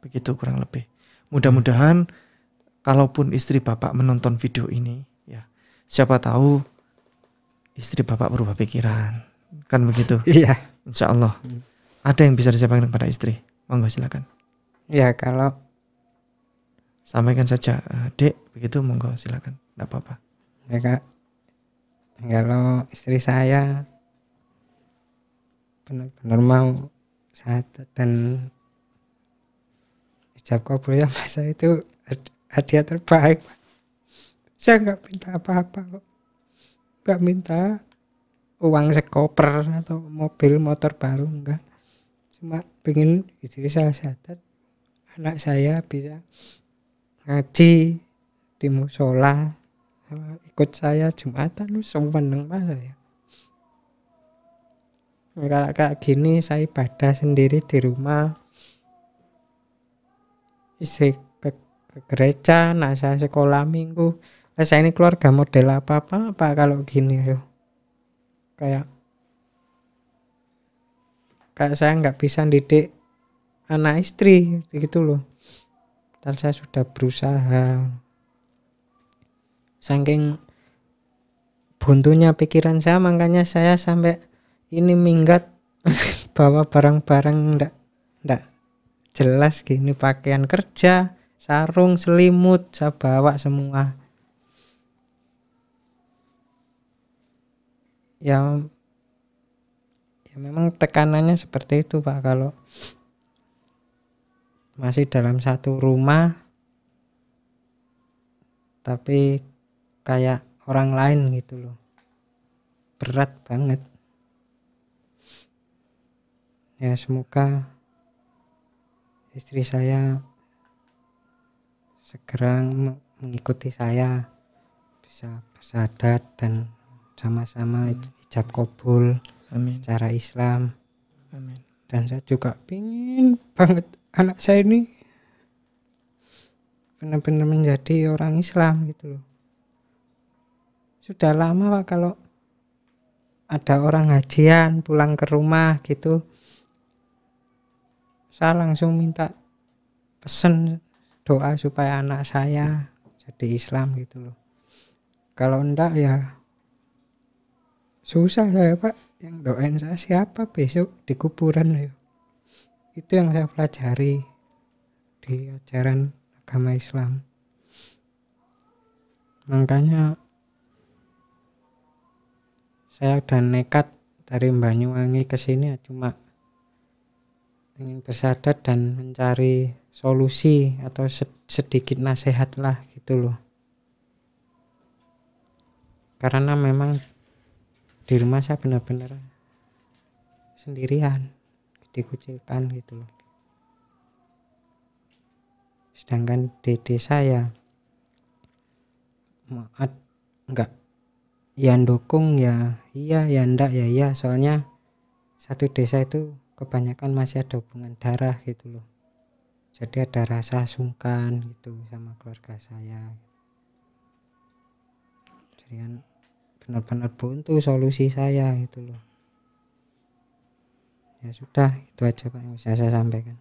Begitu kurang lebih. Mudah-mudahan kalaupun istri Bapak menonton video ini ya, siapa tahu istri Bapak berubah pikiran. Kan begitu? Iya. Insya Allah. Ada yang bisa disampaikan kepada istri? Monggo silakan. iya kalau sampaikan saja, eh, Dek, begitu monggo silakan. Enggak apa-apa. Ya, Kak. Kalau istri saya benar-benar mau satu dan ijab kabul yang masa itu hadiah terbaik saya nggak minta apa-apa kok nggak minta uang sekoper atau mobil motor baru enggak cuma pengen istri saya sehat anak saya bisa ngaji di musola ikut saya jumatan lu seneng mas saya kalau kayak gini saya ibadah sendiri di rumah istri ke, ke gereja nah saya sekolah minggu nah, saya ini keluarga model apa apa apa kalau gini ayo kayak kayak saya nggak bisa didik anak istri gitu loh dan saya sudah berusaha saking buntunya pikiran saya makanya saya sampai ini minggat bawa barang-barang enggak jelas gini pakaian kerja sarung selimut saya bawa semua ya ya memang tekanannya seperti itu pak kalau masih dalam satu rumah tapi kayak orang lain gitu loh berat banget ya semoga istri saya segera mengikuti saya bisa bersadat dan sama-sama hmm. ijab kabul Amin. secara Islam Amin. dan saya juga pingin banget anak saya ini benar-benar menjadi orang Islam gitu loh sudah lama pak kalau ada orang hajian pulang ke rumah gitu saya langsung minta pesen doa supaya anak saya jadi Islam gitu loh kalau enggak ya susah saya pak yang doain saya siapa besok di kuburan ya itu yang saya pelajari di ajaran agama Islam makanya saya udah nekat dari Banyuwangi ke sini ya, cuma ingin bersadar dan mencari solusi atau sedikit nasihat lah gitu loh karena memang di rumah saya benar-benar sendirian dikucilkan gitu loh sedangkan dede saya maaf enggak yang dukung ya iya ya ndak ya iya soalnya satu desa itu kebanyakan masih ada hubungan darah gitu loh jadi ada rasa sungkan gitu sama keluarga saya jadi kan benar-benar buntu solusi saya gitu loh ya sudah itu aja pak yang bisa saya sampaikan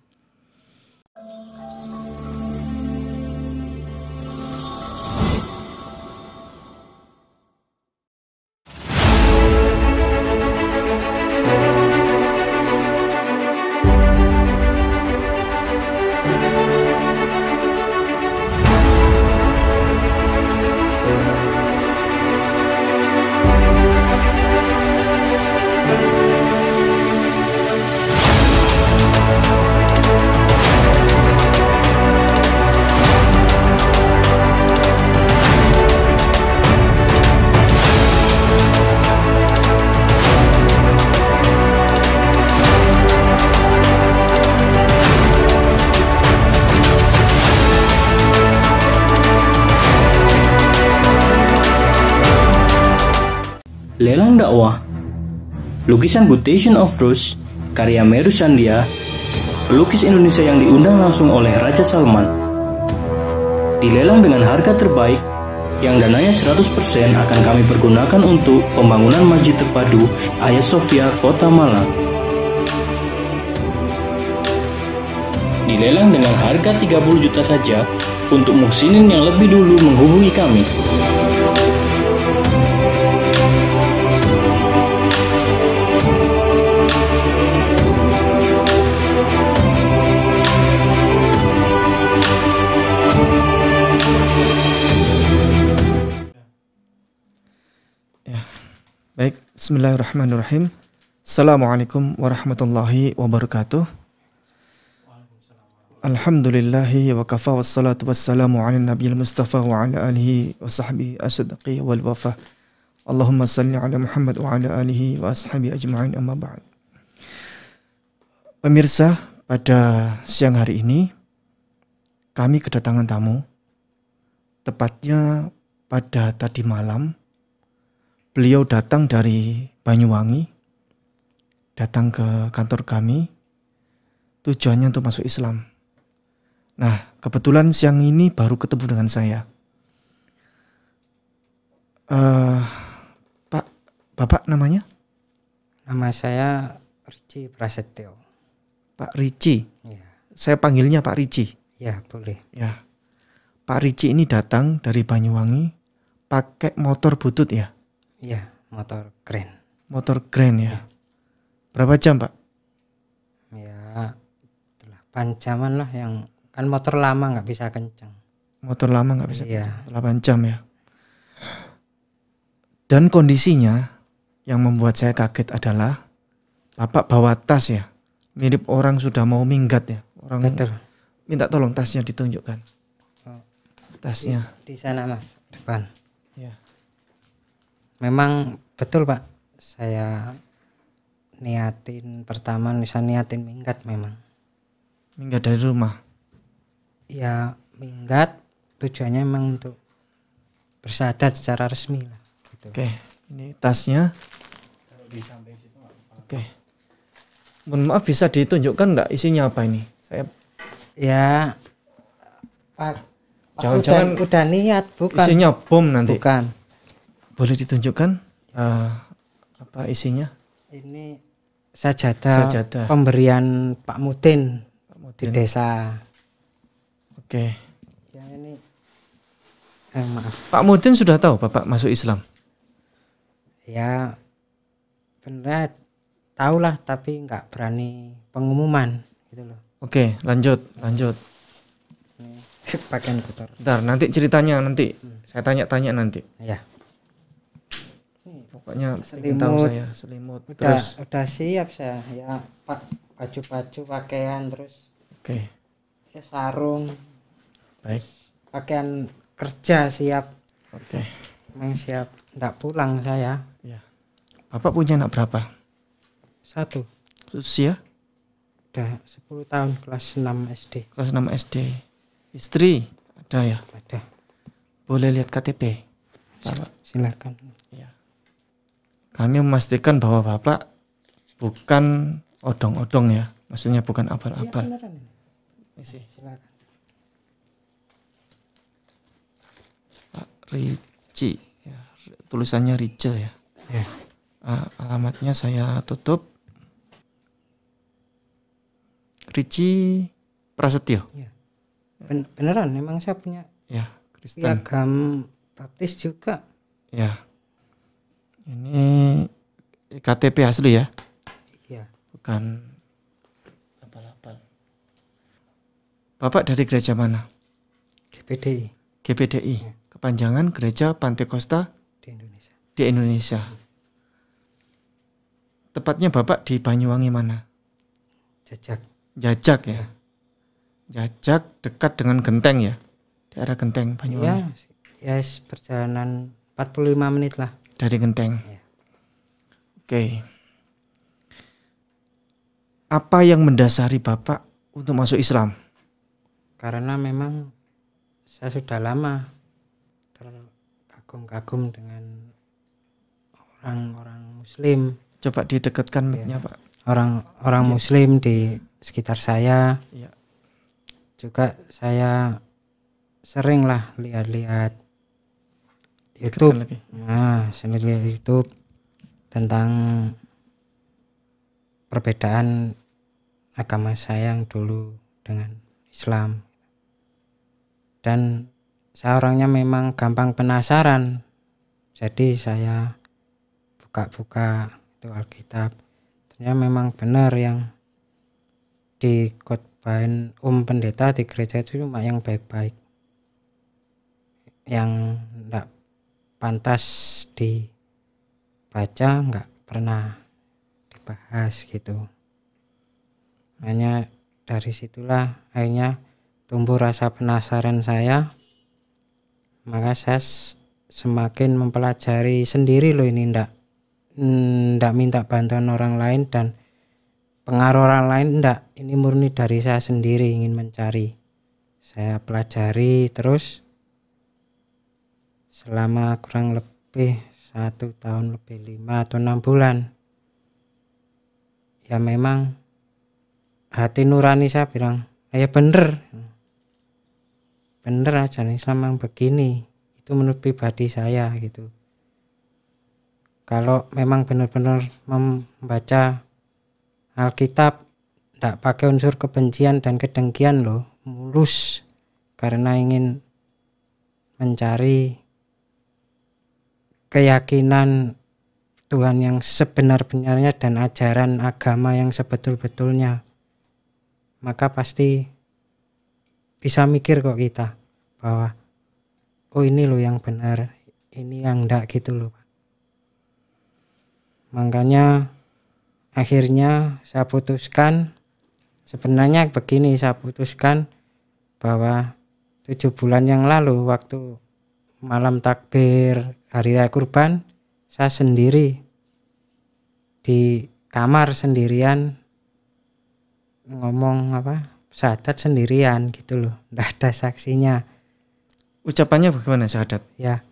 dakwah. Lukisan Quotation of Rose, karya Meru Sandia, pelukis Indonesia yang diundang langsung oleh Raja Salman. Dilelang dengan harga terbaik, yang dananya 100% akan kami pergunakan untuk pembangunan masjid terpadu Ayah Sofia, Kota Malang. Dilelang dengan harga 30 juta saja, untuk muksinin yang lebih dulu menghubungi kami. Bismillahirrahmanirrahim. Assalamualaikum warahmatullahi wabarakatuh. Alhamdulillahi wa kafa wa salamu ala al mustafa wa ala alihi wa sahbihi asadqi wal wafa. Allahumma salli ala Muhammad wa ala alihi wa ashabi ajma'in amma ba'd. Pemirsa, pada siang hari ini kami kedatangan tamu tepatnya pada tadi malam beliau datang dari Banyuwangi, datang ke kantor kami, tujuannya untuk masuk Islam. Nah, kebetulan siang ini baru ketemu dengan saya. Uh, Pak, Bapak namanya? Nama saya Ricci Prasetyo. Pak Ricci? Ya. Saya panggilnya Pak Ricci? Ya, boleh. Ya. Pak Ricci ini datang dari Banyuwangi pakai motor butut ya? Iya, motor keren. Motor keren ya. ya. Berapa jam, Pak? Ya, itulah. Pancaman lah yang kan motor lama nggak bisa kencang. Motor lama nggak bisa. Iya. 8 jam ya. Dan kondisinya yang membuat saya kaget adalah Bapak bawa tas ya. Mirip orang sudah mau minggat ya. Orang Betul. minta tolong tasnya ditunjukkan. Oh. Tasnya. Di, di sana Mas, depan. Ya memang betul pak saya niatin pertama bisa niatin minggat memang minggat dari rumah ya minggat tujuannya memang untuk bersahadat secara resmi lah gitu. oke okay. ini tasnya oke mohon maaf bisa ditunjukkan nggak isinya apa ini saya ya pak jangan-jangan udah, udah niat bukan isinya bom nanti bukan boleh ditunjukkan uh, apa isinya? Ini sajadah, sajadah. pemberian Pak Mutin, Pak Mutin di desa. Oke. Okay. Yang ini eh, maaf. Pak Mutin sudah tahu Bapak masuk Islam? Ya benar tahu lah tapi nggak berani pengumuman gitu loh. Oke, lanjut, lanjut. pakaian kotor. Ntar nanti ceritanya nanti. Hmm. Saya tanya-tanya nanti. Ya pokoknya selimut saya selimut udah, terus udah siap saya ya pak baju-baju pakaian terus oke okay. ya, sarung baik pakaian kerja siap oke okay. Memang siap ndak pulang saya ya bapak punya anak berapa satu ya udah sepuluh tahun kelas 6 SD kelas 6 SD istri ada ya ada boleh lihat KTP silakan kami memastikan bahwa Bapak bukan odong-odong ya, maksudnya bukan abal-abal. Iya, Pak Rici, ya, tulisannya Rice ya. ya. Alamatnya saya tutup. Rici Prasetyo. Ya. beneran, memang saya punya ya, Kristen. piagam baptis juga. Ya. Ini KTP asli ya? Iya. Bukan Bapak dari gereja mana? GPDI. GPDI. Ya. Kepanjangan Gereja Pantekosta di Indonesia. Di Indonesia. Ya. Tepatnya Bapak di Banyuwangi mana? Jajak. Jajak ya. ya. Jajak dekat dengan Genteng ya. Daerah Genteng Banyuwangi. Iya. Ya, ya perjalanan 45 menit lah dari genteng. Iya. Oke. Okay. Apa yang mendasari Bapak untuk masuk Islam? Karena memang saya sudah lama terkagum-kagum dengan orang-orang muslim. Coba didekatkan iya. mic-nya, Pak. Orang-orang iya. muslim di sekitar saya. Ya. Juga saya seringlah lihat-lihat YouTube Nah, sambil lihat YouTube tentang perbedaan agama saya yang dulu dengan Islam. Dan saya orangnya memang gampang penasaran. Jadi saya buka-buka itu Alkitab. Ternyata memang benar yang di khotbahin um Pendeta di gereja itu cuma yang baik-baik. Yang tidak pantas dibaca nggak pernah dibahas gitu hanya dari situlah akhirnya tumbuh rasa penasaran saya maka saya semakin mempelajari sendiri loh ini ndak ndak minta bantuan orang lain dan pengaruh orang lain ndak ini murni dari saya sendiri ingin mencari saya pelajari terus selama kurang lebih satu tahun lebih lima atau enam bulan ya memang hati nurani saya bilang ya bener bener aja nih selama begini itu menurut pribadi saya gitu kalau memang benar-benar membaca Alkitab tidak pakai unsur kebencian dan kedengkian loh mulus karena ingin mencari keyakinan Tuhan yang sebenar-benarnya dan ajaran agama yang sebetul-betulnya maka pasti bisa mikir kok kita bahwa oh ini loh yang benar ini yang enggak gitu loh makanya akhirnya saya putuskan sebenarnya begini saya putuskan bahwa tujuh bulan yang lalu waktu malam takbir hari raya kurban saya sendiri di kamar sendirian ngomong apa syahadat sendirian gitu loh nggak ada saksinya ucapannya bagaimana syahadat ya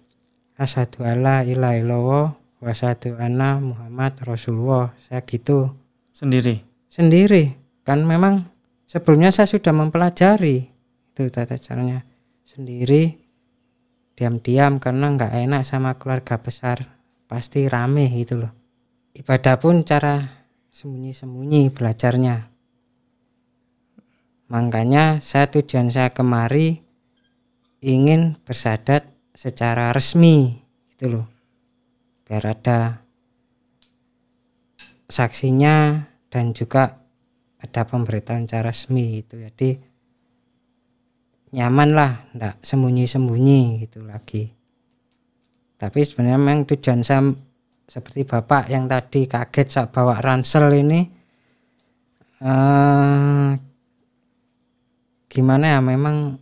asadu ala ilaha illallah wa ana anna muhammad rasulullah saya gitu sendiri sendiri kan memang sebelumnya saya sudah mempelajari itu tata caranya sendiri diam-diam karena nggak enak sama keluarga besar pasti rame gitu loh ibadah pun cara sembunyi-sembunyi belajarnya makanya saya tujuan saya kemari ingin bersadat secara resmi gitu loh biar ada saksinya dan juga ada pemberitahuan secara resmi itu jadi nyaman lah ndak sembunyi-sembunyi gitu lagi tapi sebenarnya memang tujuan saya seperti bapak yang tadi kaget saya bawa ransel ini eh, gimana ya memang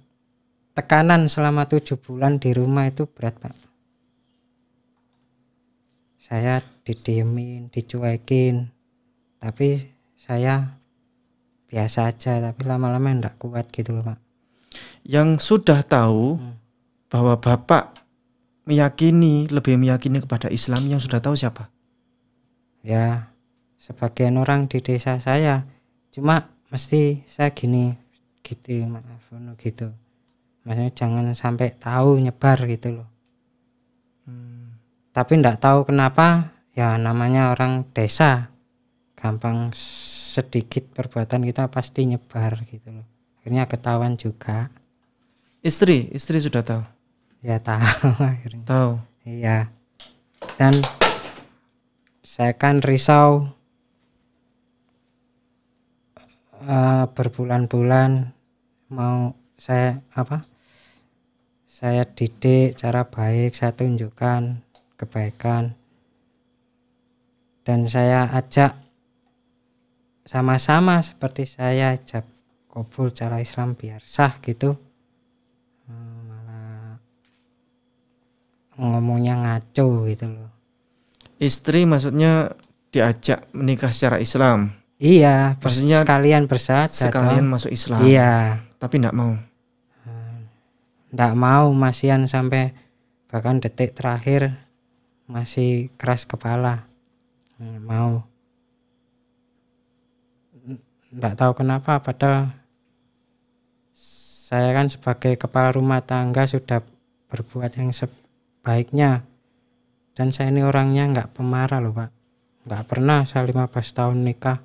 tekanan selama tujuh bulan di rumah itu berat pak saya didiemin dicuekin tapi saya biasa aja tapi lama-lama enggak kuat gitu loh pak yang sudah tahu hmm. bahwa bapak meyakini lebih meyakini kepada Islam yang sudah tahu siapa? Ya, sebagian orang di desa saya. Cuma mesti saya gini, gitu, maaf, gitu. Maksudnya jangan sampai tahu nyebar gitu loh. Hmm. Tapi ndak tahu kenapa ya namanya orang desa gampang sedikit perbuatan kita pasti nyebar gitu loh akhirnya ketahuan juga istri istri sudah tahu ya tahu akhirnya tahu iya dan saya kan risau uh, berbulan-bulan mau saya apa saya didik cara baik saya tunjukkan kebaikan dan saya ajak sama-sama seperti saya ajak kubur cara Islam biar sah gitu hmm, malah ngomongnya ngaco gitu loh istri maksudnya diajak menikah secara Islam iya maksudnya sekalian bersatu, sekalian masuk Islam iya tapi ndak mau hmm, ndak mau masian sampai bahkan detik terakhir masih keras kepala hmm, mau nggak tahu kenapa padahal saya kan sebagai kepala rumah tangga sudah berbuat yang sebaiknya dan saya ini orangnya nggak pemarah loh pak nggak pernah saya 15 tahun nikah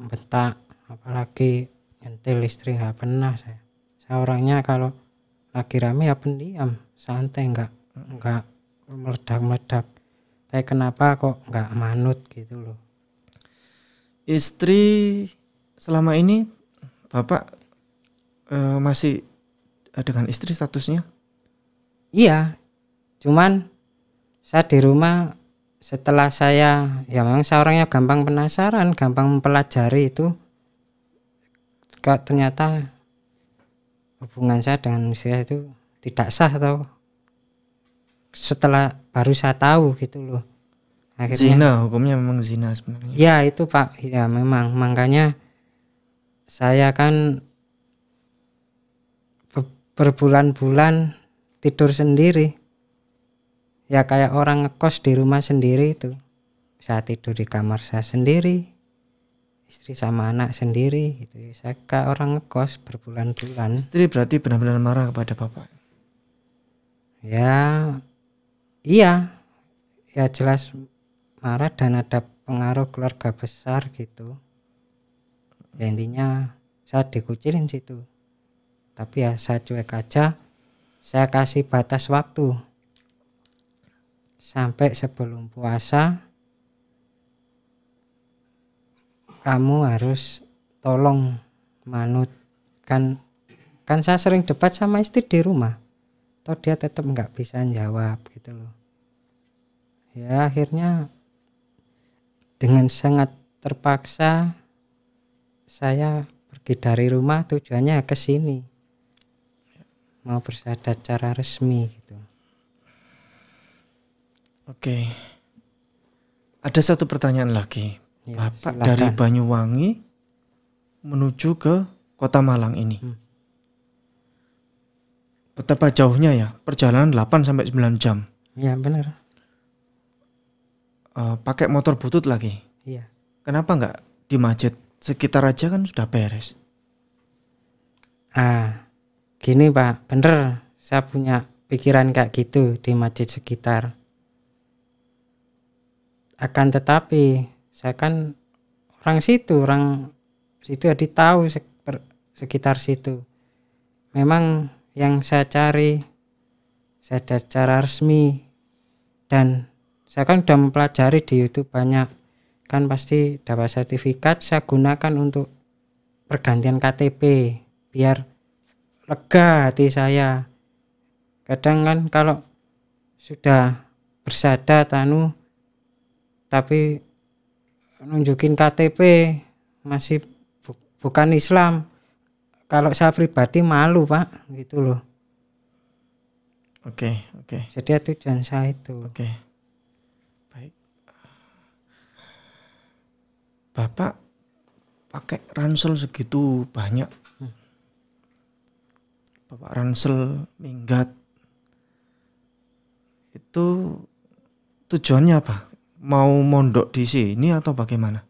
bentak apalagi nyentil istri nggak pernah saya saya orangnya kalau lagi rame ya pendiam santai nggak nggak meledak meledak tapi kenapa kok nggak manut gitu loh istri selama ini bapak uh, masih eh, dengan istri statusnya? Iya, cuman saya di rumah setelah saya ya memang saya orangnya gampang penasaran, gampang mempelajari itu ternyata hubungan saya dengan istri itu tidak sah atau setelah baru saya tahu gitu loh. Akhirnya, zina hukumnya memang zina sebenarnya. Ya itu Pak, ya memang makanya saya kan berbulan-bulan tidur sendiri ya kayak orang ngekos di rumah sendiri itu saya tidur di kamar saya sendiri istri sama anak sendiri itu ya, saya kayak orang ngekos berbulan-bulan istri berarti benar-benar marah kepada bapak ya iya ya jelas marah dan ada pengaruh keluarga besar gitu ya, intinya saya dikucilin situ tapi ya saya cuek aja saya kasih batas waktu sampai sebelum puasa kamu harus tolong manut kan kan saya sering debat sama istri di rumah toh dia tetap nggak bisa jawab gitu loh ya akhirnya dengan sangat terpaksa saya pergi dari rumah tujuannya ke sini mau bersyahadat secara resmi gitu. Oke. Ada satu pertanyaan lagi. Ya, Bapak silakan. dari Banyuwangi menuju ke Kota Malang ini. Hmm. Betapa jauhnya ya, perjalanan 8 sampai 9 jam. Ya, benar. Uh, pakai motor butut lagi. Iya. Kenapa enggak di masjid sekitar aja kan sudah beres? Ah, gini pak bener saya punya pikiran kayak gitu di masjid sekitar akan tetapi saya kan orang situ orang situ jadi ya tahu sekitar situ memang yang saya cari saya cara resmi dan saya kan sudah mempelajari di YouTube banyak kan pasti dapat sertifikat saya gunakan untuk pergantian KTP biar lega hati saya kadang kan kalau sudah bersada tanu tapi nunjukin KTP masih bu bukan Islam kalau saya pribadi malu pak gitu loh oke okay, oke okay. jadi ya tujuan saya itu oke okay. baik bapak pakai ransel segitu banyak Bapak Ransel minggat itu tujuannya apa? Mau mondok di sini atau bagaimana?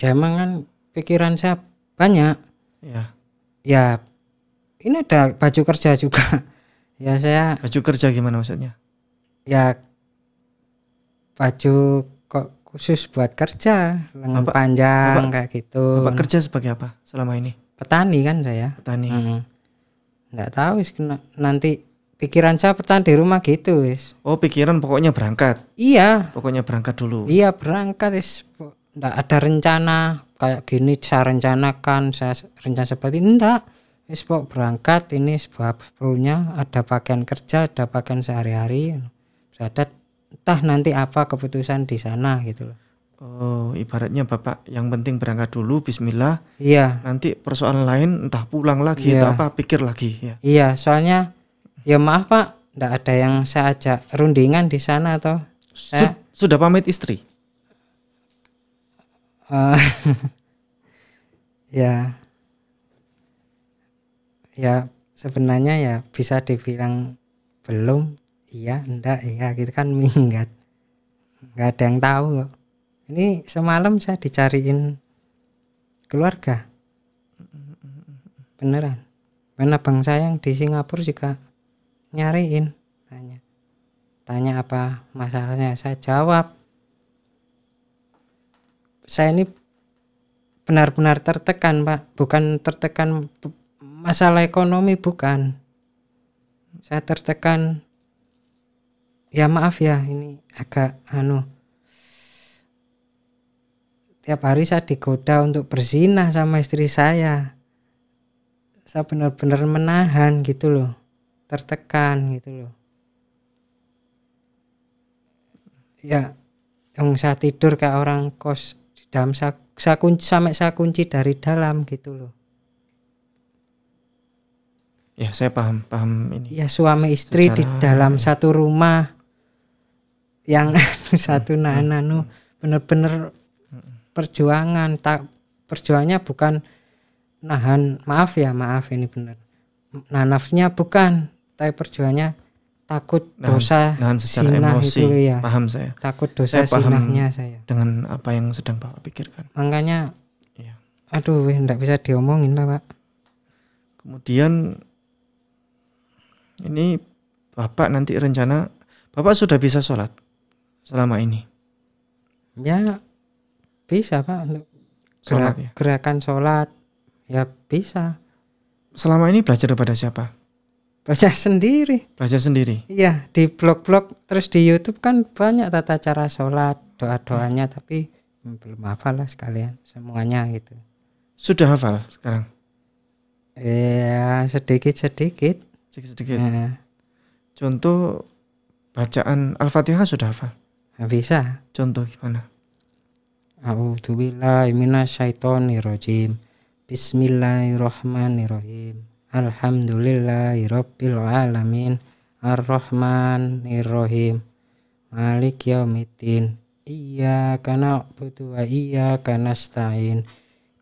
Ya emang kan pikiran saya banyak. Ya. Ya ini ada baju kerja juga. ya saya baju kerja gimana maksudnya? Ya baju kok khusus buat kerja, lengan apa, panjang apa, kayak gitu. Bapak kerja sebagai apa selama ini? Petani kan saya. Petani. -hmm nggak tahu wis nanti pikiran saya petan di rumah gitu wis oh pikiran pokoknya berangkat iya pokoknya berangkat dulu iya berangkat wis nggak ada rencana kayak gini saya rencanakan saya rencana seperti ini enggak wis pok berangkat ini sebab perlunya ada pakaian kerja ada pakaian sehari-hari ada entah nanti apa keputusan di sana gitu loh Oh, ibaratnya Bapak yang penting berangkat dulu bismillah. Iya. Nanti persoalan lain entah pulang lagi iya. atau apa pikir lagi ya. Iya, soalnya ya maaf Pak, enggak ada yang saya ajak rundingan di sana atau saya... sudah pamit istri. Uh, ya. Ya, sebenarnya ya bisa dibilang belum, iya, ndak iya gitu kan minggat. nggak ada yang tahu kok ini semalam saya dicariin keluarga beneran mana bang saya yang di Singapura juga nyariin tanya tanya apa masalahnya saya jawab saya ini benar-benar tertekan pak bukan tertekan masalah ekonomi bukan saya tertekan ya maaf ya ini agak anu tiap hari saya digoda untuk berzinah sama istri saya saya benar-benar menahan gitu loh tertekan gitu loh ya yang saya tidur kayak orang kos di dalam saya, saya kunci sampai saya kunci dari dalam gitu loh ya saya paham paham ini ya suami istri Secara... di dalam satu rumah yang satu hmm. hmm, anu hmm. benar-benar perjuangan tak perjuangannya bukan nahan maaf ya maaf ini benar nah nafsunya bukan tapi perjuangannya takut nahan, dosa nahan secara sinah emosi itu ya paham saya takut dosa saya paham sinahnya saya dengan apa yang sedang bapak pikirkan makanya ya. aduh tidak bisa diomongin lah pak kemudian ini bapak nanti rencana bapak sudah bisa sholat selama ini ya bisa pak untuk gerak, ya? gerakan sholat ya bisa selama ini belajar kepada siapa belajar sendiri belajar sendiri iya di blog-blog terus di YouTube kan banyak tata cara sholat doa doanya hmm. tapi belum hafal lah sekalian semuanya gitu sudah hafal sekarang ya sedikit sedikit sedikit sedikit nah. ya. contoh bacaan al-fatihah sudah hafal bisa contoh gimana minasyaitonir rajim. Bismillahirrahmanirrahim. rabbil alamin. Arrahmanirrahim. Malik yaumiddin. Iyyaka na'budu wa iyyaka nasta'in.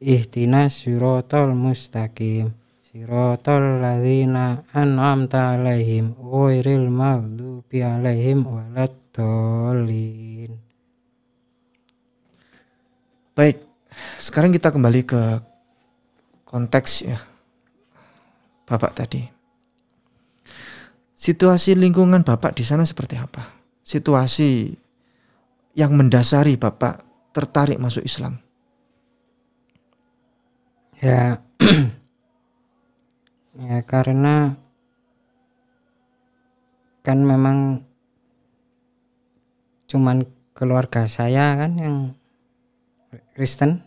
Ihdinas siratal mustaqim. Siratal ladzina an'amta 'alaihim, ghairil maghdubi 'alaihim waladdallin. Baik, sekarang kita kembali ke konteks ya. Bapak tadi. Situasi lingkungan Bapak di sana seperti apa? Situasi yang mendasari Bapak tertarik masuk Islam. Ya. ya karena kan memang cuman keluarga saya kan yang Kristen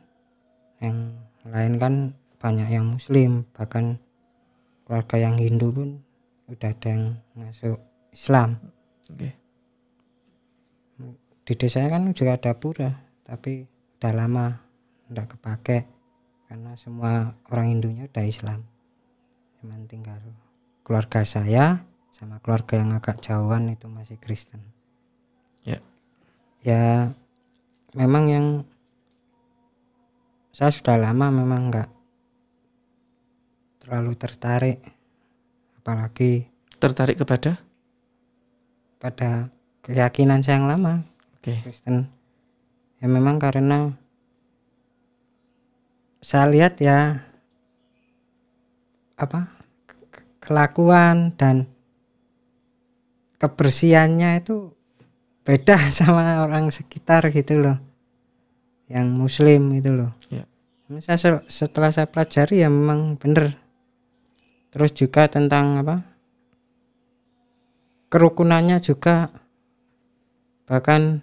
yang lain kan banyak yang muslim bahkan keluarga yang Hindu pun udah ada yang masuk Islam okay. di desanya kan juga ada pura tapi udah lama nggak kepake karena semua orang Hindunya udah Islam cuman tinggal keluarga saya sama keluarga yang agak jauhan itu masih Kristen ya yeah. ya memang yang saya sudah lama memang nggak terlalu tertarik apalagi tertarik kepada pada keyakinan saya yang lama okay. Kristen ya memang karena saya lihat ya apa kelakuan dan kebersihannya itu beda sama orang sekitar gitu loh yang muslim itu loh ya. saya setelah saya pelajari ya memang benar terus juga tentang apa kerukunannya juga bahkan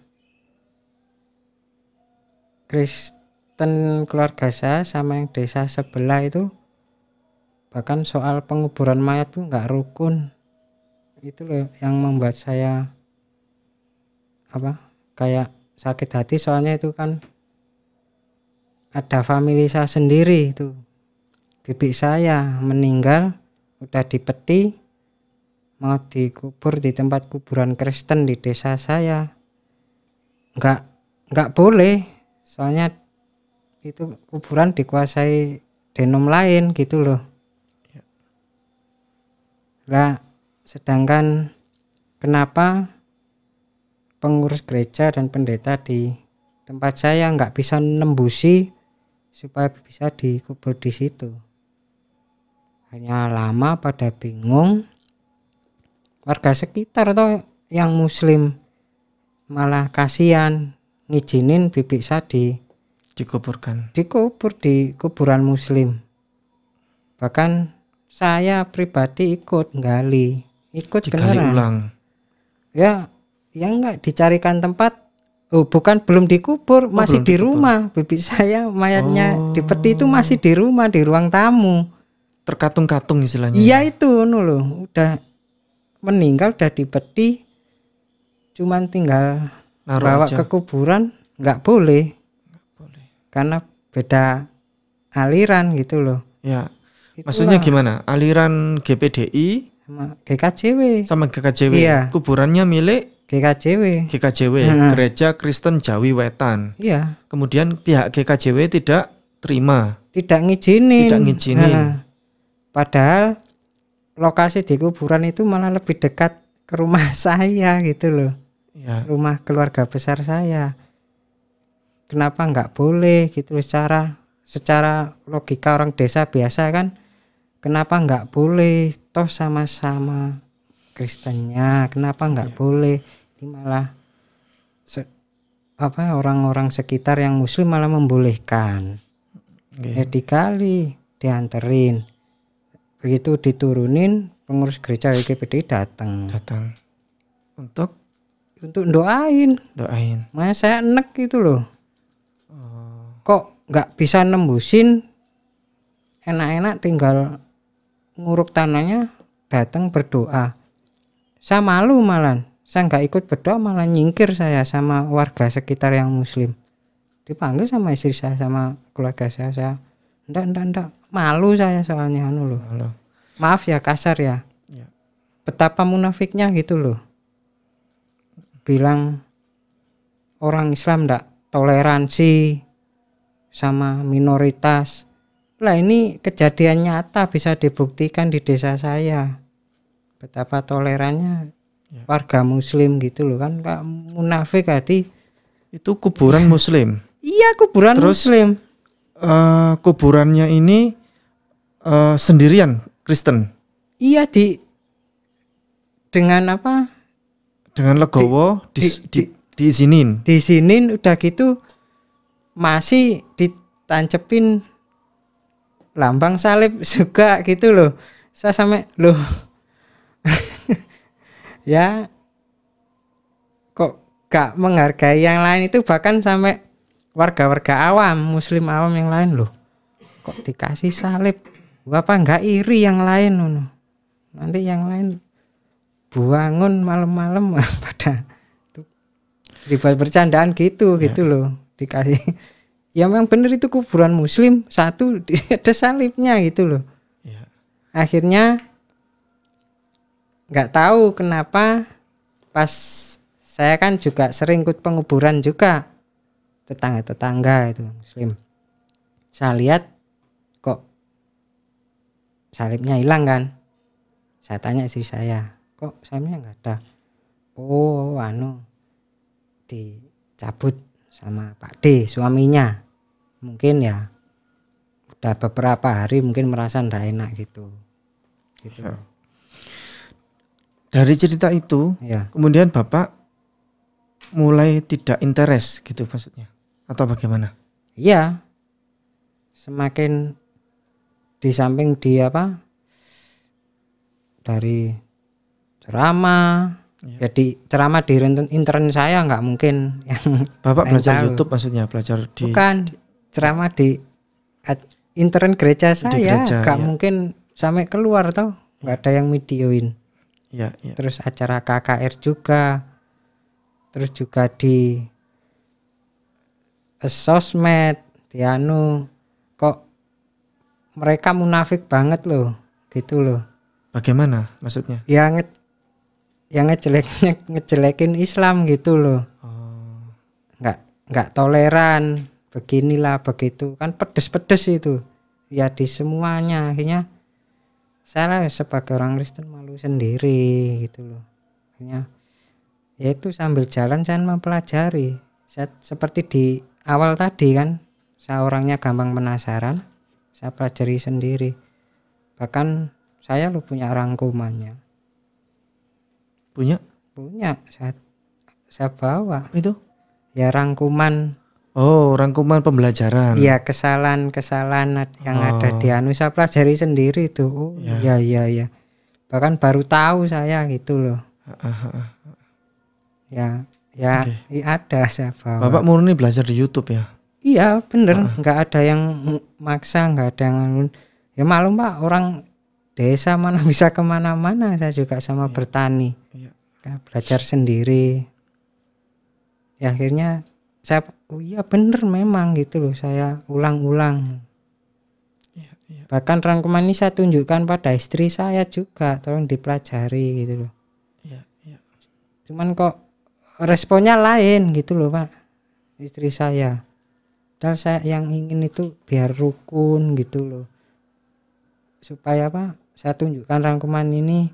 Kristen keluarga saya sama yang desa sebelah itu bahkan soal penguburan mayat pun nggak rukun itu loh yang membuat saya apa kayak sakit hati soalnya itu kan ada family saya sendiri itu bibik saya meninggal udah di peti mau dikubur di tempat kuburan Kristen di desa saya nggak nggak boleh soalnya itu kuburan dikuasai denom lain gitu loh ya. lah sedangkan kenapa pengurus gereja dan pendeta di tempat saya nggak bisa nembusi supaya bisa dikubur di situ hanya lama pada bingung warga sekitar tuh yang muslim malah kasihan ngizinin bibik sadi dikuburkan dikubur di kuburan muslim bahkan saya pribadi ikut gali ikut Digali beneran ulang. ya ya enggak dicarikan tempat Oh, bukan belum dikubur, oh, masih belum di dikubur. rumah. Bibi saya mayatnya oh. di peti itu masih di rumah, di ruang tamu. Terkatung-katung istilahnya. Iya ya? itu loh udah meninggal udah di peti. Cuman tinggal Naruh bawa aja. ke kuburan nggak boleh. boleh. Karena beda aliran gitu loh. Ya. Itulah. Maksudnya gimana? Aliran GPDI sama GKJW. Sama GKJW. Iya. Kuburannya milik GKJW. GKJW, nah. Gereja Kristen Jawi Wetan. Iya. Kemudian pihak GKJW tidak terima. Tidak ngizinin. Tidak ngizinin. Nah, padahal lokasi di kuburan itu malah lebih dekat ke rumah saya gitu loh. Ya. Rumah keluarga besar saya. Kenapa nggak boleh gitu secara secara logika orang desa biasa kan? Kenapa nggak boleh? Toh sama-sama Kristennya kenapa nggak yeah. boleh ini malah se apa orang-orang sekitar yang muslim malah membolehkan yeah. jadi ya dikali dianterin begitu diturunin pengurus gereja LGPD datang datang untuk untuk doain doain makanya saya enek gitu loh oh. kok nggak bisa nembusin enak-enak tinggal nguruk tanahnya datang berdoa saya malu malan saya nggak ikut berdoa malah nyingkir saya sama warga sekitar yang muslim dipanggil sama istri saya sama keluarga saya saya ndak ndak ndak malu saya soalnya anu loh Halo. maaf ya kasar ya. ya betapa munafiknya gitu loh bilang orang Islam ndak toleransi sama minoritas lah ini kejadian nyata bisa dibuktikan di desa saya betapa tolerannya ya. warga muslim gitu loh kan nggak munafik hati itu kuburan muslim iya kuburan Terus, muslim uh, kuburannya ini uh, sendirian Kristen iya di dengan apa dengan legowo di, di, di, di, diizinin diizinin udah gitu masih ditancepin lambang salib juga gitu loh saya sampai loh ya kok gak menghargai yang lain itu bahkan sampai warga-warga awam muslim awam yang lain loh kok dikasih salib bapak nggak iri yang lain loh. nanti yang lain buangun malam-malam pada ribet bercandaan gitu ya. gitu loh dikasih ya memang bener itu kuburan muslim satu ada salibnya gitu loh ya. akhirnya nggak tahu kenapa pas saya kan juga sering ikut penguburan juga tetangga-tetangga itu muslim saya lihat kok salibnya hilang kan saya tanya istri saya kok salibnya nggak ada oh anu dicabut sama Pak D suaminya mungkin ya udah beberapa hari mungkin merasa ndak enak gitu gitu ya dari cerita itu ya. kemudian bapak mulai tidak interest gitu maksudnya atau bagaimana? Iya, semakin di samping di apa dari ceramah ya. jadi ceramah di internet saya nggak mungkin yang bapak belajar tahu. YouTube maksudnya belajar di bukan ceramah di internet gereja saya nggak ya. mungkin sampai keluar tau, nggak ada yang videoin ya, ya. terus acara KKR juga terus juga di sosmed Tianu kok mereka munafik banget loh gitu loh bagaimana maksudnya ya nge yang ngejelek ngejelekin Islam gitu loh oh. nggak nggak toleran beginilah begitu kan pedes-pedes itu ya di semuanya akhirnya saya sebagai orang Kristen malu sendiri gitu loh hanya yaitu sambil jalan saya mempelajari saya, seperti di awal tadi kan saya orangnya gampang penasaran saya pelajari sendiri bahkan saya lo punya rangkumannya punya punya saya saya bawa itu ya rangkuman Oh, rangkuman pembelajaran. Iya, kesalahan-kesalahan yang oh. ada di anu saya pelajari sendiri itu. Oh, iya, iya, iya. Ya. Bahkan baru tahu saya gitu loh. Ya, ya, okay. ya ada saya bawa. Bapak murni belajar di YouTube ya? Iya, bener. Enggak ada yang maksa, enggak ada yang anu. ya malu pak orang desa mana bisa kemana-mana. Saya juga sama ya. bertani, ya. belajar sendiri. Ya akhirnya saya oh iya bener memang gitu loh saya ulang-ulang iya, iya. bahkan rangkuman ini saya tunjukkan pada istri saya juga tolong dipelajari gitu loh ya, ya. cuman kok responnya lain gitu loh pak istri saya dan saya yang ingin itu biar rukun gitu loh supaya apa saya tunjukkan rangkuman ini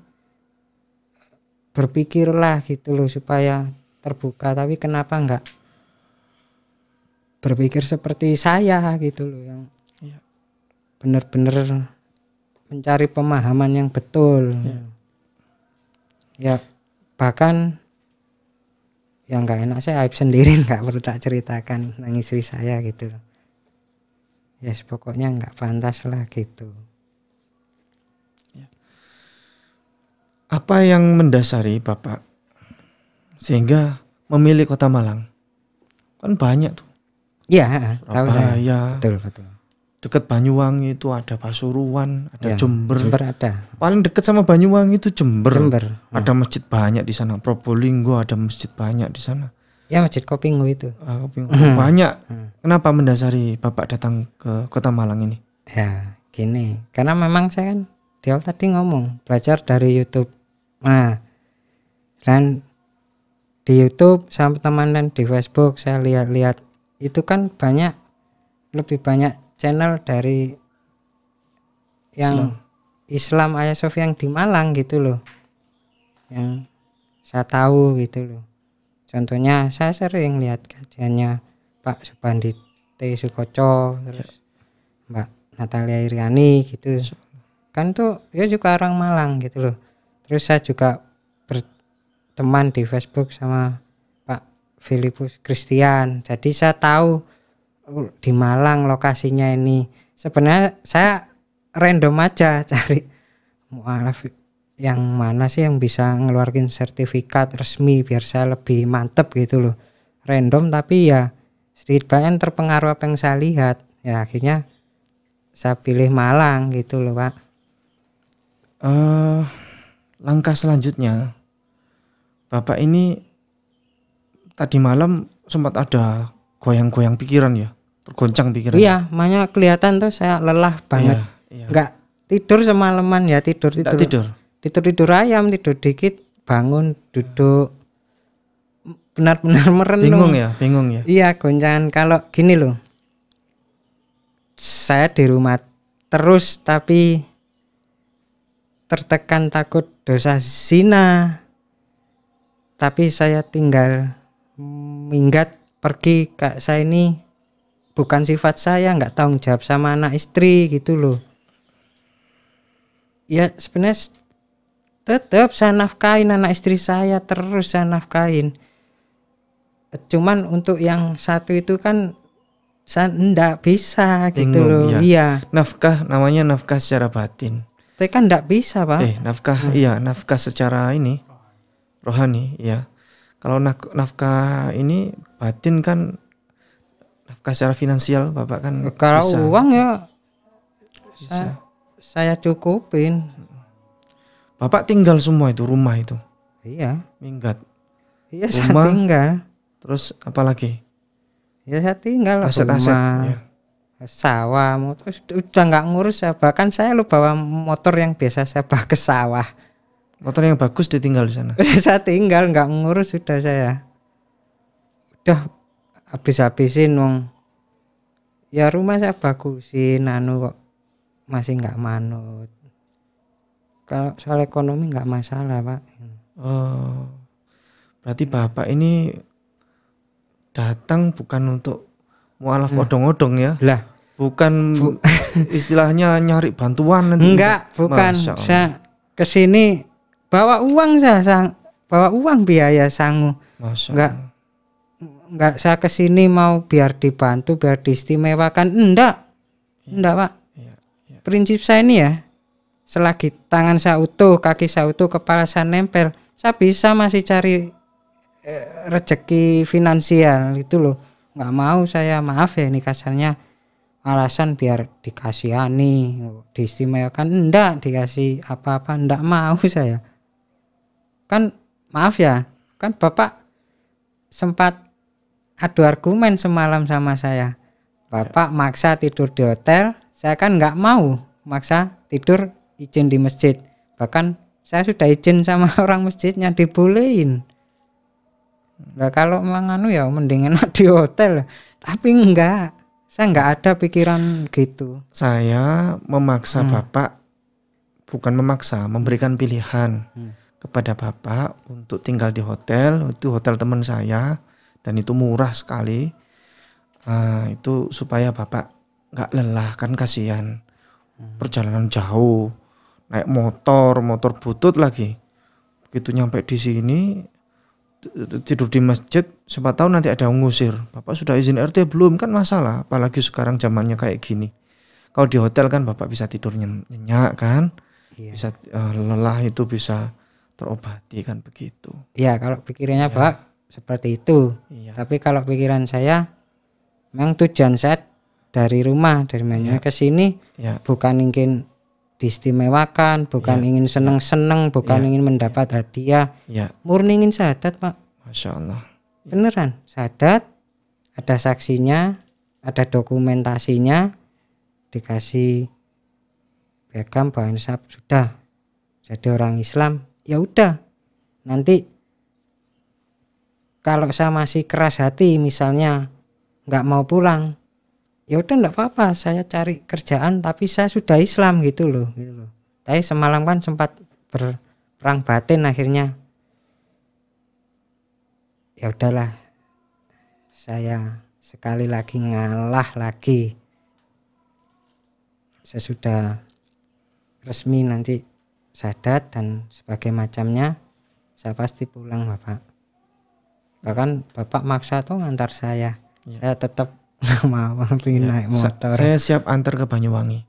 berpikirlah gitu loh supaya terbuka tapi kenapa enggak berpikir seperti saya gitu loh yang ya. benar-benar mencari pemahaman yang betul ya, ya bahkan yang nggak enak saya aib sendiri nggak perlu tak ceritakan tentang istri saya gitu ya yes, pokoknya nggak pantas lah gitu iya. apa yang mendasari bapak sehingga memilih kota Malang kan banyak tuh Iya, tahu saya. Iya. Betul, betul. Dekat Banyuwangi itu ada Pasuruan, ada ya, Jember. Jember ada. Paling dekat sama Banyuwangi itu Jember. Jember. Ada masjid banyak di sana. Probolinggo ada masjid banyak di sana. Ya masjid Kopingo itu. Ah, Kopingo hmm. banyak. Hmm. Kenapa mendasari Bapak datang ke Kota Malang ini? Ya, gini. Karena memang saya kan dia tadi ngomong belajar dari YouTube. Nah, dan di YouTube sama teman dan di Facebook saya lihat-lihat itu kan banyak lebih banyak channel dari yang Islam, Islam Ayah yang di Malang gitu loh yang saya tahu gitu loh contohnya saya sering lihat kajiannya Pak Subandi T Sukoco terus ya. Mbak Natalia Iriani gitu kan tuh ya juga orang Malang gitu loh terus saya juga berteman di Facebook sama Filipus Christian. Jadi saya tahu uh, di Malang lokasinya ini. Sebenarnya saya random aja cari mualaf yang mana sih yang bisa ngeluarkan sertifikat resmi biar saya lebih mantep gitu loh. Random tapi ya sedikit banyak terpengaruh apa yang saya lihat. Ya akhirnya saya pilih Malang gitu loh Pak. Uh, langkah selanjutnya Bapak ini tadi malam sempat ada goyang-goyang pikiran ya tergoncang pikiran iya makanya kelihatan tuh saya lelah banget iya, iya. nggak tidur semalaman ya tidur tidur Nggak tidur tidur tidur ayam tidur dikit bangun duduk benar-benar merenung bingung ya bingung ya iya goncangan kalau gini loh saya di rumah terus tapi tertekan takut dosa zina tapi saya tinggal minggat pergi kak saya ini bukan sifat saya nggak tanggung jawab sama anak istri gitu loh ya sebenarnya tetap saya nafkain anak istri saya terus saya nafkain cuman untuk yang satu itu kan saya ndak bisa gitu Bingung, loh ya. iya nafkah namanya nafkah secara batin tapi kan ndak bisa pak eh nafkah hmm. iya nafkah secara ini rohani ya kalau nah, nafkah ini batin kan nafkah secara finansial Bapak kan Kalau bisa. uang ya bisa. Saya, cukupin. Bapak tinggal semua itu rumah itu. Iya. Minggat. Iya rumah, iya, saya tinggal. Terus apalagi? Ya saya tinggal aset-aset. Rumah. Ya sawah motor udah nggak ngurus ya bahkan saya lu bawa motor yang biasa saya bawa ke sawah motor yang bagus ditinggal di sana saya tinggal nggak ngurus sudah saya udah habis-habisin wong ya rumah saya bagusin anu kok masih nggak manut kalau soal ekonomi nggak masalah pak oh berarti bapak ini datang bukan untuk mualaf nah. odong-odong ya lah bukan Bu istilahnya nyari bantuan nanti enggak gitu? bukan saya kesini bawa uang saya sang bawa uang biaya sangu nggak nggak saya kesini mau biar dibantu biar diistimewakan enggak ya. enggak pak ya, ya. prinsip saya ini ya selagi tangan saya utuh kaki saya utuh kepala saya nempel saya bisa masih cari eh, rezeki finansial itu loh nggak mau saya maaf ya ini kasarnya alasan biar dikasihani diistimewakan enggak dikasih apa-apa enggak mau saya kan maaf ya kan bapak sempat adu argumen semalam sama saya bapak ya. maksa tidur di hotel saya kan nggak mau maksa tidur izin di masjid bahkan saya sudah izin sama orang masjidnya dibolehin nah, kalau menganu ya mendingan di hotel tapi enggak saya enggak ada pikiran gitu saya memaksa hmm. bapak bukan memaksa memberikan pilihan hmm kepada Bapak untuk tinggal di hotel, itu hotel teman saya dan itu murah sekali. Uh, itu supaya Bapak nggak lelah kan kasihan hmm. perjalanan jauh naik motor motor butut lagi begitu nyampe di sini tidur di masjid siapa tahu nanti ada yang ngusir bapak sudah izin RT belum kan masalah apalagi sekarang zamannya kayak gini kalau di hotel kan bapak bisa tidur nyenyak kan iya. bisa uh, lelah itu bisa terobati kan begitu. Iya, kalau pikirannya ya. Pak seperti itu. Ya. Tapi kalau pikiran saya memang tujuan saya dari rumah dari mana ya. ke sini ya. bukan ingin diistimewakan, bukan ya. ingin ya. seneng-seneng, bukan ya. ingin mendapat ya. hadiah. Ya. Murni ingin sadat, Pak. Masya Allah. Beneran, sadat ada saksinya, ada dokumentasinya, dikasih bahan sab sudah jadi orang Islam ya udah nanti kalau saya masih keras hati misalnya nggak mau pulang ya udah nggak apa-apa saya cari kerjaan tapi saya sudah Islam gitu loh gitu loh tapi semalam kan sempat berperang batin akhirnya ya udahlah saya sekali lagi ngalah lagi sesudah resmi nanti sadat dan sebagai macamnya saya pasti pulang bapak bahkan bapak maksa tuh ngantar saya ya. saya tetap mau pengen ya. naik motor saya siap antar ke Banyuwangi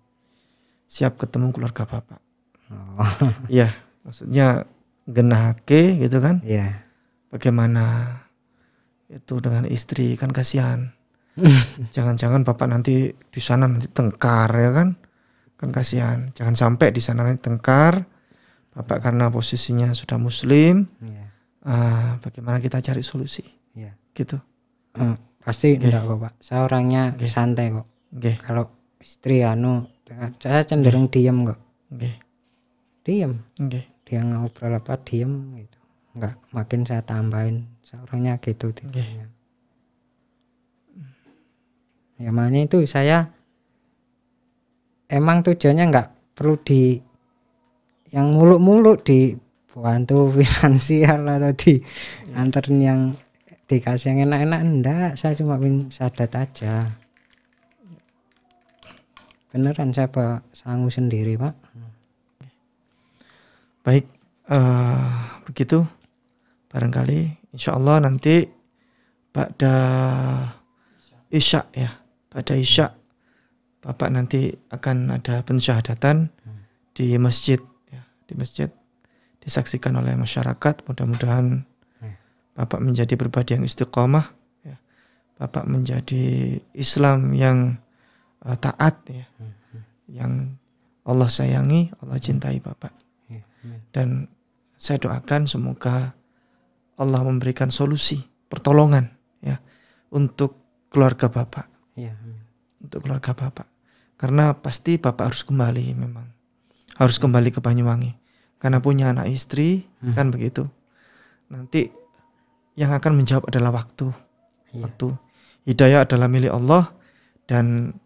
siap ketemu keluarga bapak oh. ya maksudnya genake gitu kan ya bagaimana itu dengan istri kan kasihan jangan-jangan bapak nanti di sana nanti tengkar ya kan kan kasihan jangan sampai di sana nanti tengkar Bapak karena posisinya sudah Muslim, yeah. Iya. uh, bagaimana kita cari solusi? Yeah. Gitu. Hmm, pasti okay. enggak kok Pak. Saya orangnya okay. santai kok. Okay. Kalau istri Anu, saya cenderung okay. diem kok. Okay. Diem. Okay. Dia ngobrol apa diem gitu. Enggak, makin saya tambahin. Saya orangnya gitu. Okay. Ya makanya itu saya emang tujuannya enggak perlu di yang muluk-muluk di bantu finansial atau di yeah. anterin yang dikasih yang enak-enak enggak saya cuma ingin sadat aja beneran saya pak sangu sendiri pak baik uh, begitu barangkali insya Allah nanti pada isya ya pada isya bapak nanti akan ada pensyahadatan di masjid di masjid disaksikan oleh masyarakat. Mudah-mudahan hmm. Bapak menjadi pribadi yang istiqomah, ya. Bapak menjadi Islam yang uh, taat, ya. Hmm. yang Allah sayangi, Allah cintai Bapak. Ya, Dan saya doakan semoga Allah memberikan solusi, pertolongan, ya, untuk keluarga Bapak. Ya. Untuk keluarga Bapak. Karena pasti Bapak harus kembali memang. Harus kembali ke Banyuwangi karena punya anak istri hmm. kan begitu nanti yang akan menjawab adalah waktu iya. waktu hidayah adalah milik Allah dan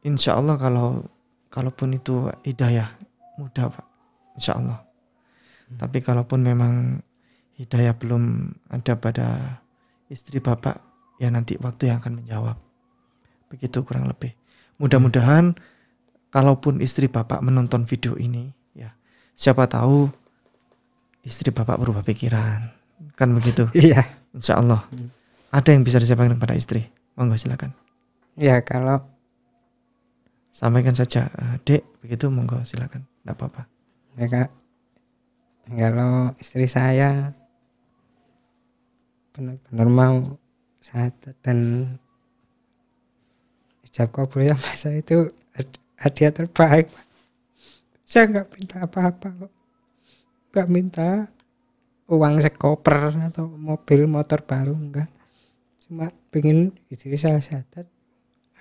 insya Allah kalau kalaupun itu hidayah mudah pak insya Allah hmm. tapi kalaupun memang hidayah belum ada pada istri bapak ya nanti waktu yang akan menjawab begitu kurang lebih mudah-mudahan hmm. kalaupun istri bapak menonton video ini siapa tahu istri bapak berubah pikiran kan begitu iya insya Allah ada yang bisa disampaikan kepada istri monggo silakan ya kalau sampaikan saja eh, dek begitu monggo silakan tidak apa-apa ya kak kalau istri saya benar-benar mau satu dan ijab kabul ya masa itu hadiah terbaik saya nggak minta apa-apa kok nggak minta uang sekoper atau mobil motor baru enggak cuma pengen istri saya sehat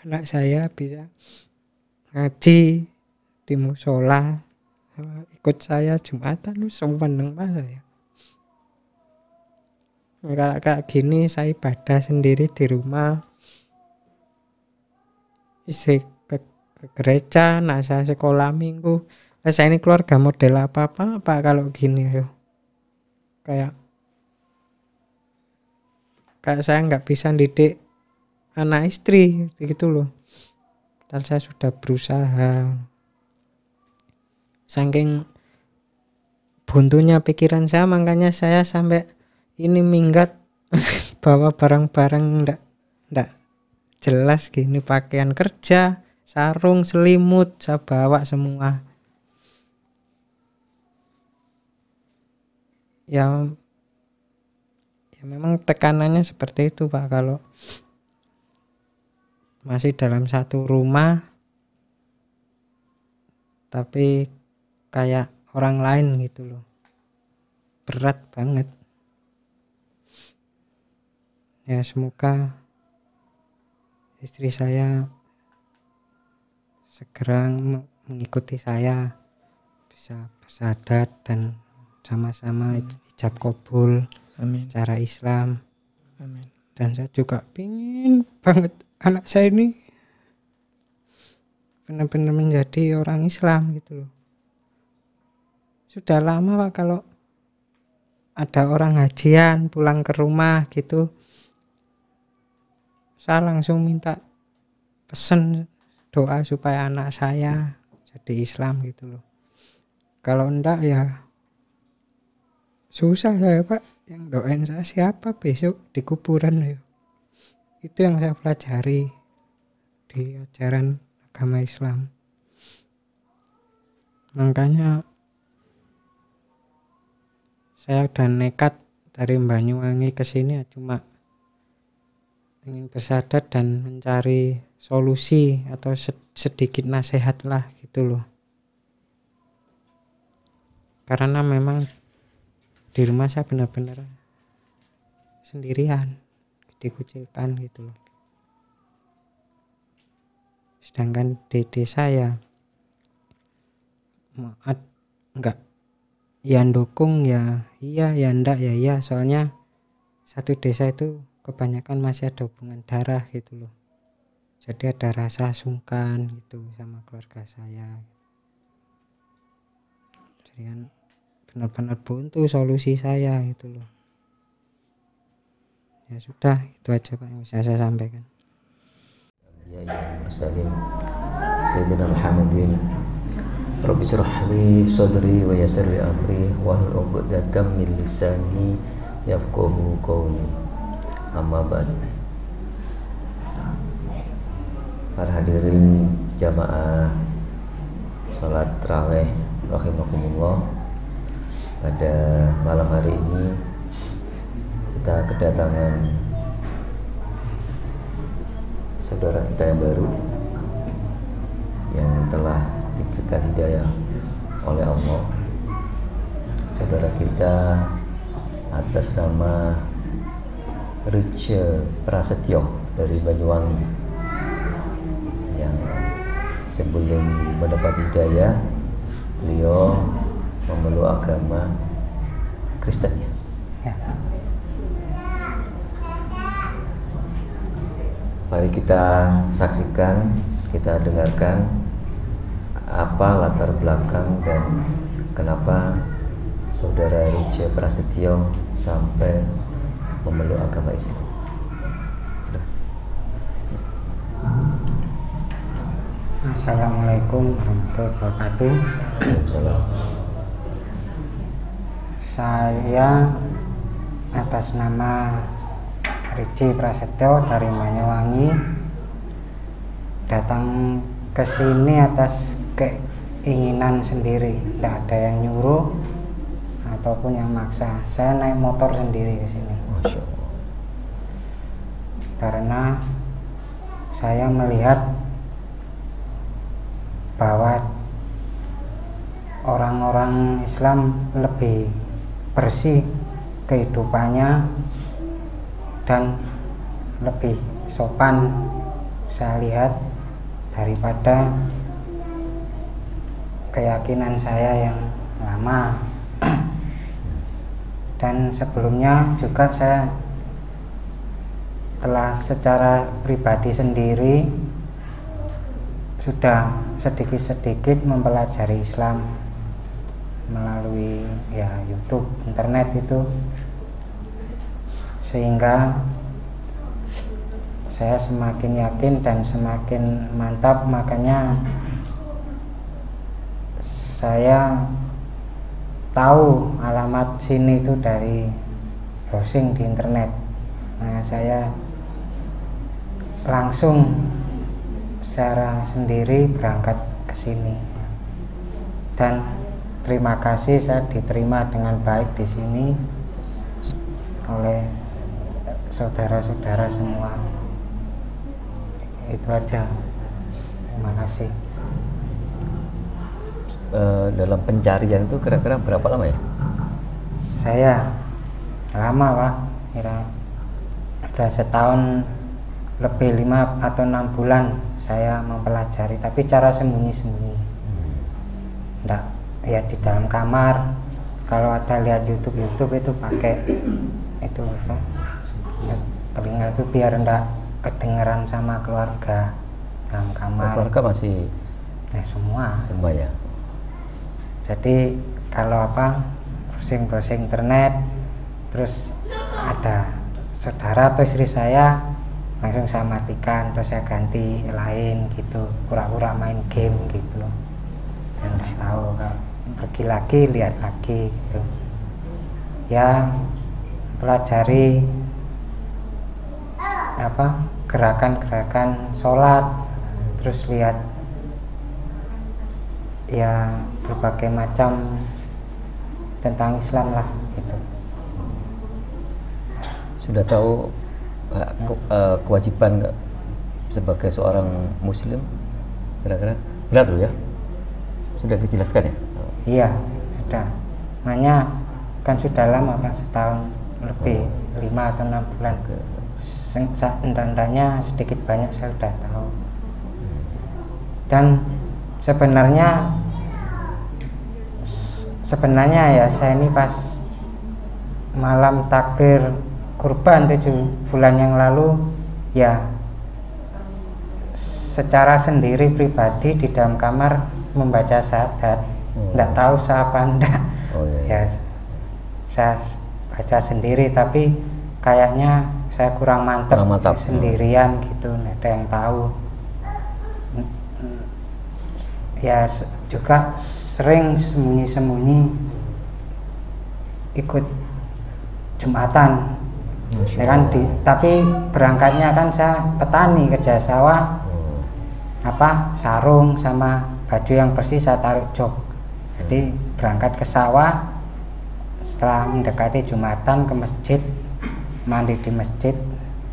anak saya bisa ngaji di musola ikut saya jumatan lu seneng mas saya kalau kayak gini saya ibadah sendiri di rumah istri ke, ke gereja nah saya sekolah minggu Eh, saya ini keluarga model apa apa apa kalau gini ayo kayak kayak saya nggak bisa didik anak istri gitu loh dan saya sudah berusaha saking buntunya pikiran saya makanya saya sampai ini minggat bawa barang-barang ndak ndak jelas gini pakaian kerja sarung selimut saya bawa semua ya ya memang tekanannya seperti itu pak kalau masih dalam satu rumah tapi kayak orang lain gitu loh berat banget ya semoga istri saya segera mengikuti saya bisa bersadat dan sama-sama hijab hmm. kabul Amin. secara Islam Amin. dan saya juga pingin banget anak saya ini benar-benar menjadi orang Islam gitu loh sudah lama pak kalau ada orang hajian pulang ke rumah gitu saya langsung minta pesen doa supaya anak saya jadi Islam gitu loh kalau enggak ya susah saya pak yang doain saya siapa besok di kuburan ya itu yang saya pelajari di ajaran agama Islam makanya saya udah nekat dari Banyuwangi ke sini ya, cuma ingin bersadar dan mencari solusi atau sedikit nasihat lah gitu loh karena memang di rumah saya benar-benar sendirian dikucilkan gitu loh sedangkan dede saya maat enggak yang dukung ya iya ya ndak ya iya soalnya satu desa itu kebanyakan masih ada hubungan darah gitu loh jadi ada rasa sungkan gitu sama keluarga saya jadi kan benar-benar buntu solusi saya gitu loh ya sudah itu aja pak yang bisa saya sampaikan ya ya salim sayyidina Muhammadin Rabbi sirahli li sadri wa yasirli amri wa hlul datam min lisani yafqahu kawni amma ba'd para hadirin jamaah salat tarawih rahimahumullah pada malam hari ini kita kedatangan saudara kita yang baru yang telah diberikan hidayah oleh Allah saudara kita atas nama Richard Prasetyo dari Banyuwangi yang sebelum mendapat hidayah beliau memeluk agama Kristen ya? ya. Mari kita saksikan, kita dengarkan apa latar belakang dan kenapa saudara Rice Prasetyo sampai memeluk agama Islam. Assalamualaikum warahmatullahi wabarakatuh. Assalamualaikum saya atas nama Ricci Prasetyo dari Manyuwangi datang ke sini atas keinginan sendiri tidak ada yang nyuruh ataupun yang maksa saya naik motor sendiri ke sini karena saya melihat bahwa orang-orang Islam lebih bersih kehidupannya dan lebih sopan saya lihat daripada keyakinan saya yang lama dan sebelumnya juga saya telah secara pribadi sendiri sudah sedikit-sedikit mempelajari Islam melalui ya YouTube, internet itu sehingga saya semakin yakin dan semakin mantap makanya saya tahu alamat sini itu dari browsing di internet nah saya langsung secara sendiri berangkat ke sini dan terima kasih saya diterima dengan baik di sini oleh saudara-saudara semua itu aja terima kasih e, dalam pencarian itu kira-kira berapa lama ya saya lama pak kira ada setahun lebih lima atau enam bulan saya mempelajari tapi cara sembunyi-sembunyi tidak hmm. -sembunyi. -sembunyi ya di dalam kamar kalau ada lihat YouTube YouTube itu pakai itu apa telinga itu biar enggak kedengeran sama keluarga dalam kamar keluarga masih eh, semua semua ya jadi kalau apa browsing browsing internet terus ada saudara atau istri saya langsung saya matikan atau saya ganti lain gitu pura-pura main game gitu dan harus tahu kalau laki-laki lihat laki gitu ya pelajari apa gerakan-gerakan sholat terus lihat ya berbagai macam tentang Islam lah itu. sudah tahu ke, uh, kewajiban sebagai seorang muslim kira-kira berat loh ya sudah dijelaskan ya iya ada, makanya kan sudah lama kan setahun lebih lima atau enam bulan sah tandanya sedikit banyak saya sudah tahu dan sebenarnya sebenarnya ya saya ini pas malam takbir kurban tujuh bulan yang lalu ya secara sendiri pribadi di dalam kamar membaca syahadat Oh. nggak tahu siapa apa enggak oh, iya, iya. ya saya baca sendiri tapi kayaknya saya kurang mantap, kurang mantap. sendirian gitu enggak ada yang tahu ya juga sering sembunyi-sembunyi ikut jumatan ya kan di, tapi berangkatnya kan saya petani kerja sawah oh. apa sarung sama baju yang bersih saya taruh jok jadi berangkat ke sawah setelah mendekati jumatan ke masjid mandi di masjid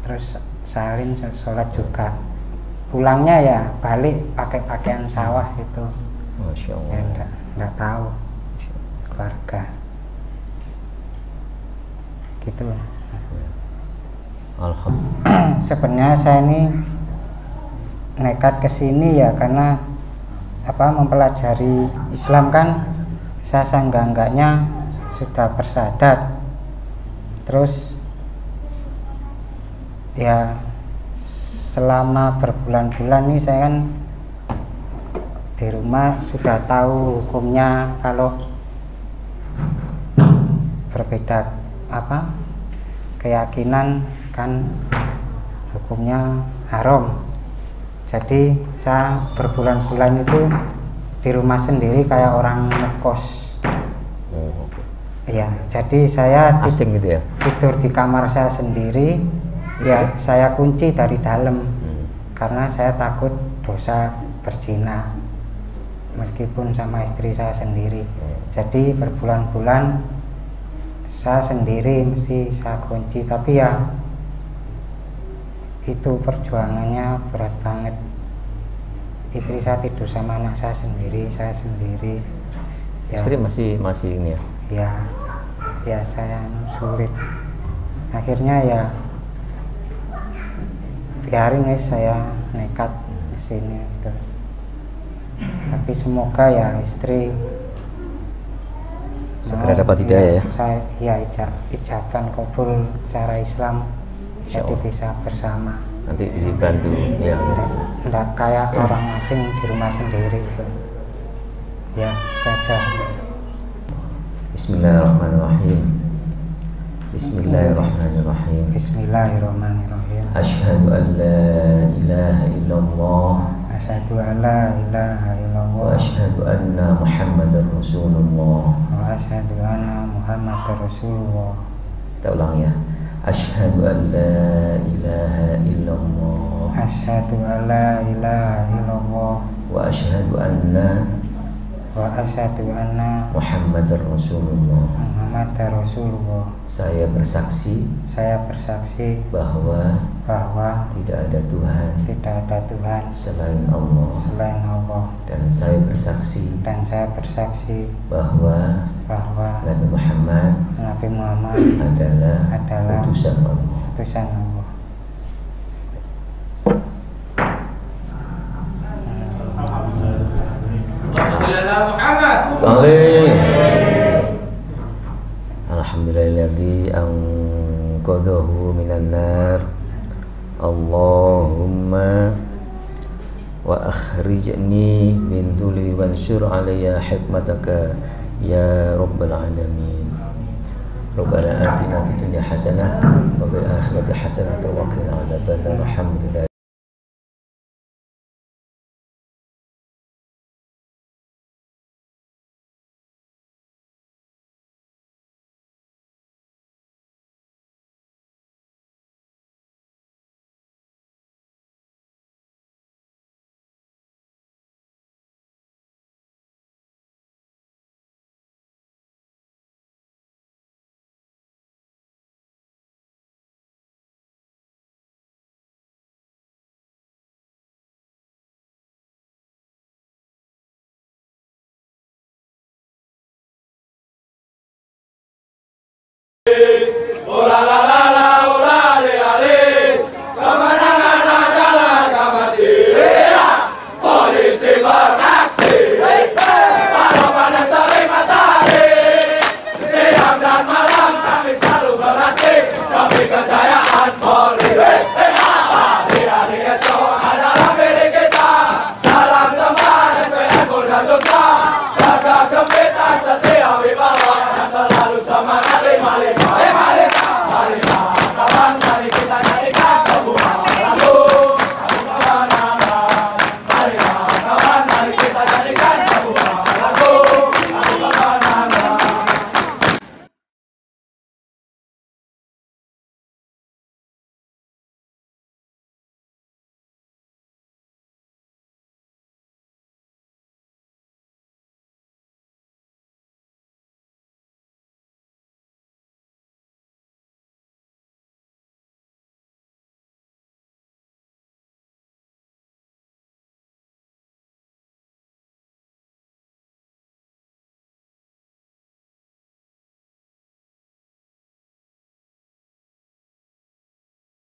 terus salin sholat juga pulangnya ya balik pakai pakaian sawah itu Masya Allah. ya enggak, enggak tahu keluarga gitu Alhamdulillah sebenarnya saya ini nekat ke sini ya karena apa mempelajari Islam kan saya sasangga enggaknya sudah bersadat terus ya selama berbulan-bulan nih saya kan di rumah sudah tahu hukumnya kalau berbeda apa keyakinan kan hukumnya haram jadi saya berbulan-bulan itu di rumah sendiri kayak orang ngekos oh, iya, jadi saya asing gitu ya tidur di kamar saya sendiri Isi. ya saya kunci dari dalam hmm. karena saya takut dosa berzina meskipun sama istri saya sendiri hmm. jadi berbulan-bulan saya sendiri mesti saya kunci tapi ya itu perjuangannya berat banget istri saya tidur sama anak saya sendiri saya sendiri ya, istri masih masih ini ya ya ya saya sulit akhirnya ya biarin wis saya nekat ke sini gitu. tapi semoga ya istri segera mau, dapat tidak ya, ya saya ya ijab, ijabkan kabul cara Islam jadi bisa bersama nanti dibantu ya enggak, kayak kayak eh. orang asing di rumah sendiri gitu ya gajah Bismillahirrahmanirrahim Bismillahirrahmanirrahim Bismillahirrahmanirrahim Ashadu an la ilaha illallah Ashadu an la ilaha illallah Wa ashadu anna muhammadar rasulullah Wa ashadu anna muhammadar rasulullah Kita ulang ya Ashadu an la ilaha illallah Ashadu an la ilaha illallah Wa ashadu anna Wa ashadu anna Muhammad Rasulullah Muhammad Rasulullah Saya bersaksi Saya bersaksi Bahwa bahwa tidak ada Tuhan tidak ada Tuhan selain Allah selain Allah dan saya bersaksi dan saya bersaksi bahwa bahwa Nabi Muhammad Nabi Muhammad adalah adalah utusan Allah utusan Allah Alhamdulillah Alhamdulillah Alhamdulillah Alhamdulillah Alhamdulillah Allahumma wa akhrijni min dhuli wansyur alayya hikmataka ya rabbal alamin Rabbana atina fid dunya hasanah wa fil akhirati hasanah wa qina adhaban nar. Oh la la la.